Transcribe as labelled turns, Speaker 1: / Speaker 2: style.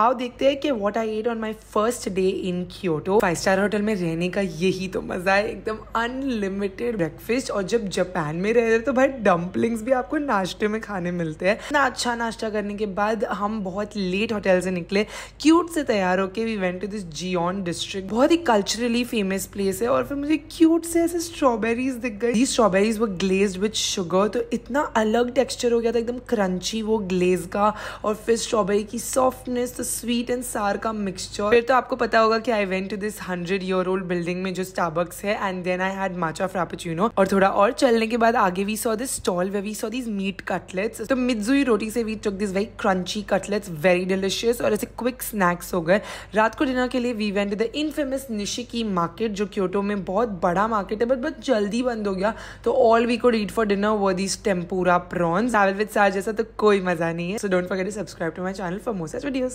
Speaker 1: आओ देखते हैं कि what I ate on my first day in Kyoto five star hotel में रहने का यही तो मजा है एकदम अनलिमिटेड ब्रेकफास्ट और जब जापान में रह रहे तो भाई डम्पलिंग्स भी आपको नाश्ते में खाने मिलते हैं ना अच्छा नाश्ता करने के बाद हम बहुत लेट होटल से निकले क्यूट से तैयार होके we went to this Gion district बहुत ही कल्चरली फेमस प्लेस है और फिर मुझे क्यूट से ऐसे स्ट्रॉबेरीज दिख गई दी स्ट्रॉबेरीज वो ग्लेज विथ शुगर तो इतना अलग टेक्स्चर हो गया था एकदम क्रंची वो ग्लेज का और फिर स्ट्रॉबेरी की सॉफ्टनेस तो स्वीट एंड सार का मिक्सचर फिर तो आपको पता होगा कि I went to this hundred year old building में जो स्टाबक्स है and then I had matcha frappuccino और थोड़ा और चलने के बाद आगे we saw this stall where we saw this meat cutlets तो मिजुई रोटी से we took this very crunchy cutlets very delicious और ऐसे क्विक स्नैक्स हो गए रात को डिनर के लिए we went the infamous Nishiki market जो क्योटो में बहुत बड़ा मार्केट है बट बहुत जल्दी बंद हो गया तो all we could eat for dinner वो this tempura prawns travel with सार जैसा तो कोई मजा नहीं है so don't forget to subscribe to my channel for more such videos